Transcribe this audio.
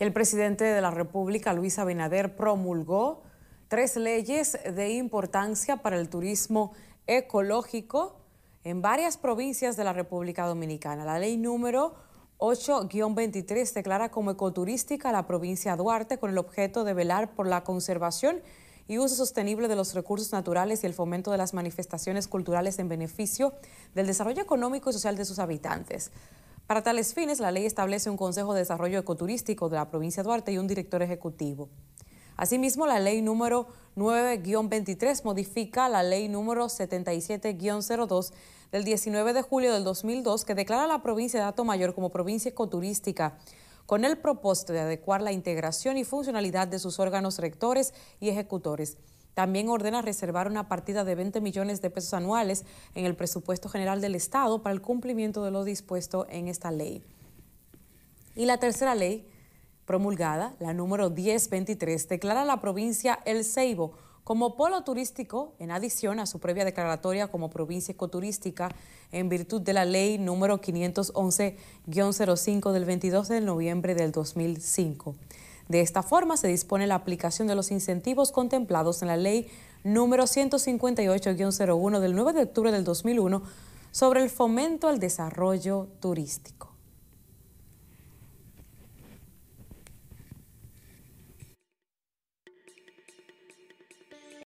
El presidente de la República, Luis Abinader, promulgó tres leyes de importancia para el turismo ecológico en varias provincias de la República Dominicana. La ley número 8-23 declara como ecoturística la provincia Duarte con el objeto de velar por la conservación y uso sostenible de los recursos naturales y el fomento de las manifestaciones culturales en beneficio del desarrollo económico y social de sus habitantes. Para tales fines, la ley establece un Consejo de Desarrollo Ecoturístico de la provincia de Duarte y un director ejecutivo. Asimismo, la ley número 9-23 modifica la ley número 77-02 del 19 de julio del 2002 que declara a la provincia de Mayor como provincia ecoturística con el propósito de adecuar la integración y funcionalidad de sus órganos rectores y ejecutores. También ordena reservar una partida de 20 millones de pesos anuales en el presupuesto general del Estado para el cumplimiento de lo dispuesto en esta ley. Y la tercera ley promulgada, la número 1023, declara a la provincia El Ceibo como polo turístico, en adición a su previa declaratoria como provincia ecoturística, en virtud de la ley número 511-05 del 22 de noviembre del 2005. De esta forma se dispone la aplicación de los incentivos contemplados en la ley número 158-01 del 9 de octubre del 2001 sobre el fomento al desarrollo turístico.